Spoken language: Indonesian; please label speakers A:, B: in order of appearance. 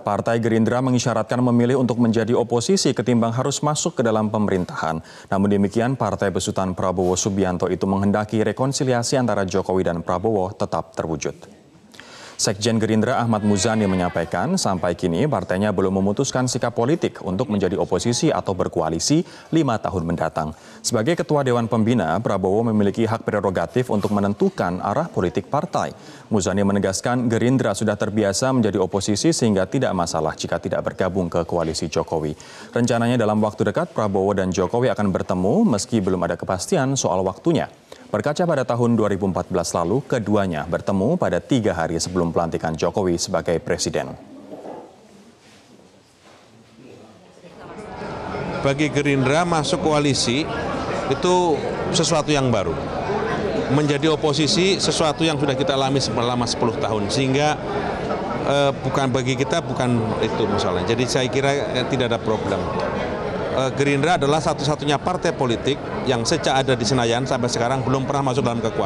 A: Partai Gerindra mengisyaratkan memilih untuk menjadi oposisi ketimbang harus masuk ke dalam pemerintahan. Namun demikian, Partai Besutan Prabowo Subianto itu menghendaki rekonsiliasi antara Jokowi dan Prabowo tetap terwujud. Sekjen Gerindra Ahmad Muzani menyampaikan sampai kini partainya belum memutuskan sikap politik untuk menjadi oposisi atau berkoalisi lima tahun mendatang. Sebagai Ketua Dewan Pembina, Prabowo memiliki hak prerogatif untuk menentukan arah politik partai. Muzani menegaskan Gerindra sudah terbiasa menjadi oposisi sehingga tidak masalah jika tidak bergabung ke koalisi Jokowi. Rencananya dalam waktu dekat Prabowo dan Jokowi akan bertemu meski belum ada kepastian soal waktunya. Berkaca pada tahun 2014 lalu, keduanya bertemu pada tiga hari sebelum pelantikan Jokowi sebagai presiden.
B: Bagi Gerindra masuk koalisi itu sesuatu yang baru. Menjadi oposisi sesuatu yang sudah kita alami selama 10 tahun. Sehingga eh, bukan bagi kita bukan itu masalah. Jadi saya kira eh, tidak ada problem. Eh, Gerindra adalah satu-satunya partai politik yang sejak ada di Senayan sampai sekarang belum pernah masuk dalam kekuasaan.